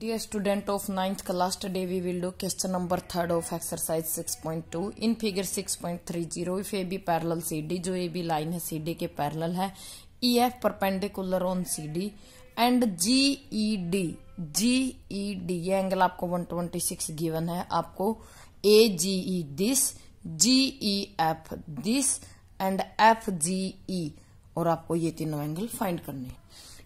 Dear student of 9th class, today we will do question number 3rd of exercise 6.2. In figure 6.30, if AB parallel CD, जो AB line है CD के parallel है, EF perpendicular on CD and GED, GED ये angle आपको 126 given है, आपको AGE this, GEF this and FGE और आपको ये तीनों एंगल फाइंड करने हैं.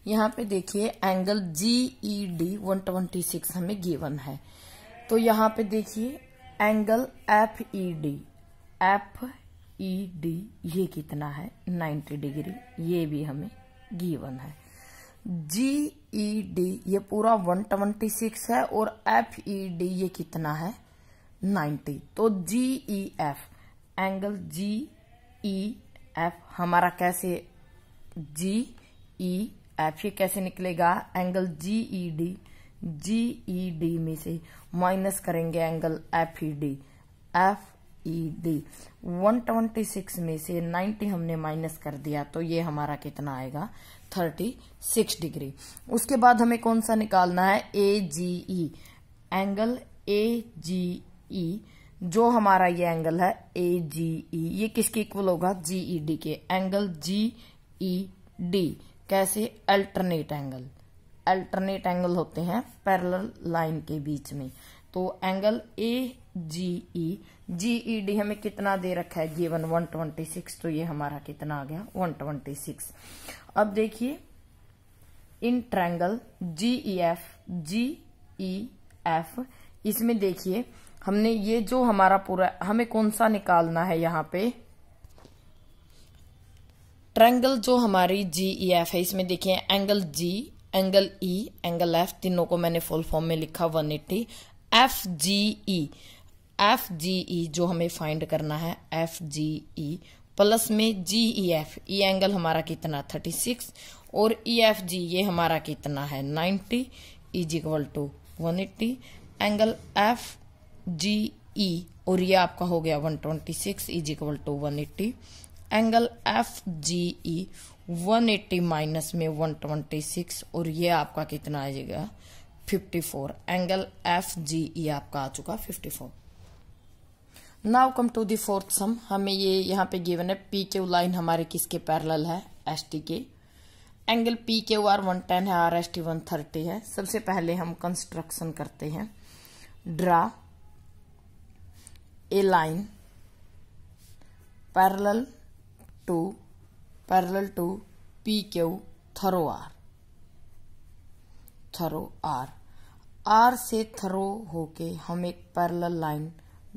यहाँ पे देखिए angle G E D one twenty six हमें गिवन है तो यहाँ पे देखिए angle F E D F E D ये कितना है नाइन्टी डिग्री ये भी हमें गिवन है जी ई डी ये पूरा वन ट्वेंटी सिक्स है और एफ ई डी ये कितना है नाइन्टी तो G E F angle G E F हमारा कैसे जी ई e एफ ये कैसे निकलेगा angle G E D G E D में से माइनस करेंगे angle F E D F E D one twenty six में से नाइन्टी हमने माइनस कर दिया तो ये हमारा कितना आएगा थर्टी सिक्स डिग्री उसके बाद हमें कौन सा निकालना है ए जी E angle A ji E जो हमारा ये एंगल है ए जी ई ये किसके इक्वल होगा जी ई डी के एंगल जी ई डी कैसे अल्टरनेट एंगल अल्टरनेट एंगल होते हैं पैरेलल लाइन के बीच में तो angle A ji E ji E D हमें कितना दे रखा है गिवन 126 तो ये हमारा कितना आ गया 126 अब देखिए इन triangle G E F G E F इसमें देखिए हमने ये जो हमारा पूरा हमें कौन सा निकालना है यहाँ पे ट्रेंगल जो हमारी जी ई एफ है इसमें देखिए angle G angle E angle F तीनों को मैंने फुल फॉर्म में लिखा one eighty F G E F G E जो हमें फाइंड करना है एफ जी ई प्लस में जी ई एफ ई एंगल हमारा कितना थर्टी सिक्स और ई एफ जी ये हमारा कितना है ninety is equal to one eighty angle F G E और ये आपका हो गया one twenty six is equal to one eighty angle F G E one eighty minus में वन ट्वेंटी सिक्स और ये आपका कितना आ जाएगा fifty four angle F G E आपका आ चुका fifty four now come to the fourth sum हमें ये यहाँ पे गिवन है पी के लाइन हमारे किसके पैरेलल है एस टी के एंगल पी के आर वन टेन है R S T one thirty है सबसे पहले हम कंस्ट्रक्शन करते हैं draw a line parallel to to P Q through R through R R से थरो होके हम एक पैरेलल लाइन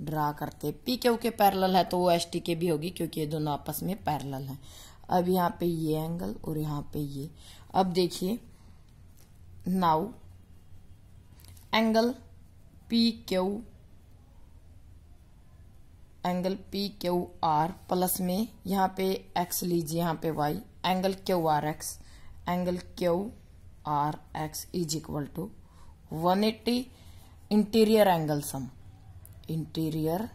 ड्रा करते पी क्यू के पैरेलल है तो वो एस टी के भी होगी क्योंकि ये दोनों आपस में पैरेलल हैं अब यहाँ पे ये एंगल और यहाँ पे ये अब देखिए now angle P Q angle P Q R plus में यहाँ पे एक्स लीजिए यहाँ पे Y angle Q R X angle Q R X is equal to one eighty interior angle sum interior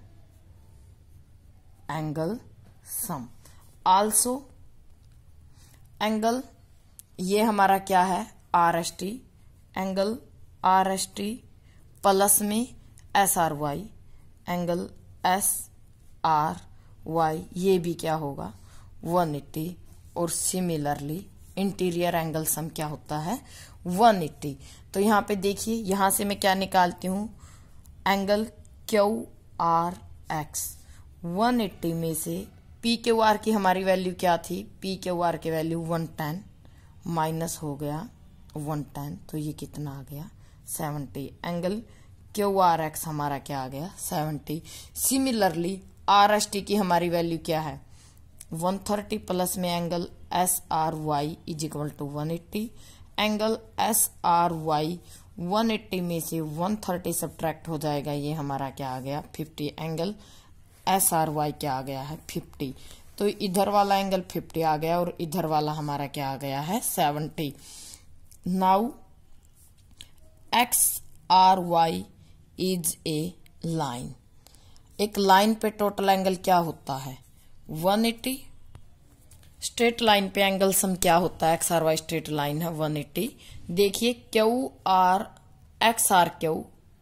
angle sum also angle ये हमारा क्या है R S T angle R S T plus में S R Y angle S R Y ये भी क्या होगा one eighty और सिमिलरली इंटीरियर एंगल सम क्या होता है वन एट्टी तो यहाँ पे देखिए यहाँ से मैं क्या निकालती हूँ angle Q R X one eighty में से पी क्यू आर की हमारी वैल्यू क्या थी पी क्यू आर की वैल्यू वन टेन माइनस हो गया वन टेन तो ये कितना आ गया seventy angle Q R X हमारा क्या आ गया seventy similarly R S T की हमारी वैल्यू क्या है 130 प्लस में angle S R Y is equal to one angle S R Y one में से 130 सब्ट्रैक्ट हो जाएगा ये हमारा क्या आ गया 50 एंगल एस आर वाई क्या आ गया है 50 तो इधर वाला एंगल 50 आ गया और इधर वाला हमारा क्या आ गया है 70 now X R Y is a line एक लाइन पे टोटल एंगल क्या होता है 180 स्ट्रेट लाइन पे एंगल सम क्या होता है X R Y straight line है 180 देखिए Q R X R Q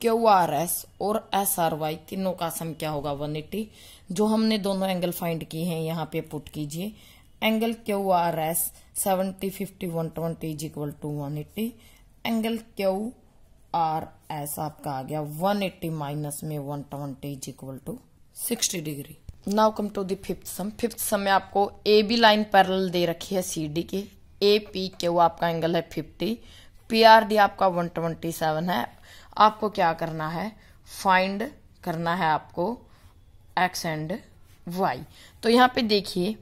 Q R S और एस आर वाई तीनों का सम क्या होगा 180 जो हमने दोनों एंगल फाइंड किए हैं यहाँ पे पुट कीजिए angle Q R S seventy fifty one twenty is equal to one eighty angle Q R ऐसा आपका आ गया 180 एट्टी माइनस में one twenty is equal to sixty degree now come to fifth sum fifth sum में आपको A B line parallel दे रखी है सी डी के ए पी के वो आपका एंगल है फिफ्टी पी आर डी आपका वन ट्वेंटी सेवन है आपको क्या करना है फाइंड करना है आपको एक्स एंड वाई तो यहाँ पे देखिए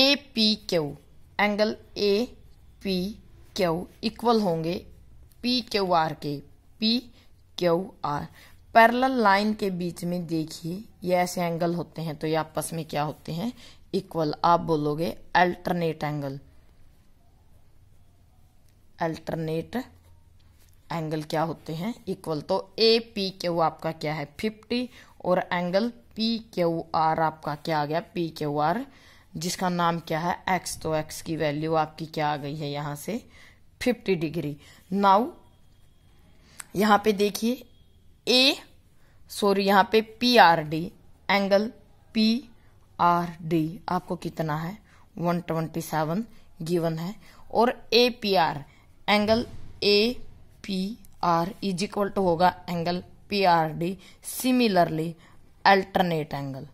A P Q angle A P Q equal होंगे पी क्यू आर के P Q R parallel line के बीच में देखिए ये ऐसे एंगल होते हैं तो ये आपस में क्या होते हैं इक्वल आप बोलोगे अल्टरनेट एंगल अल्टरनेट एंगल क्या होते हैं इक्वल तो ए पी क्यू आपका क्या है फिफ्टी और एंगल पी क्यू आर आपका क्या आ गया पी क्यू आर जिसका नाम क्या है एक्स तो एक्स की वैल्यू आपकी क्या आ गई है यहां से फिफ्टी डिग्री नाउ यहां पे देखिए ए सॉरी यहां पे P R D angle P R D आपको कितना है वन ट्वेंटी सेवन गिवन है और A P R angle A P R is equal to होगा angle P R D similarly alternate angle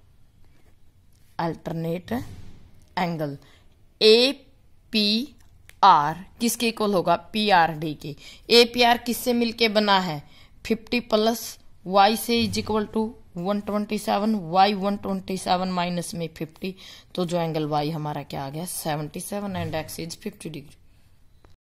alternate angle A P R किसके equal होगा P R D के A P R किससे मिलके बना है फिफ्टी प्लस वाई से is equal to one twenty seven Y one twenty seven minus में fifty तो जो एंगल वाई हमारा क्या आ गया seventy seven and X is fifty degree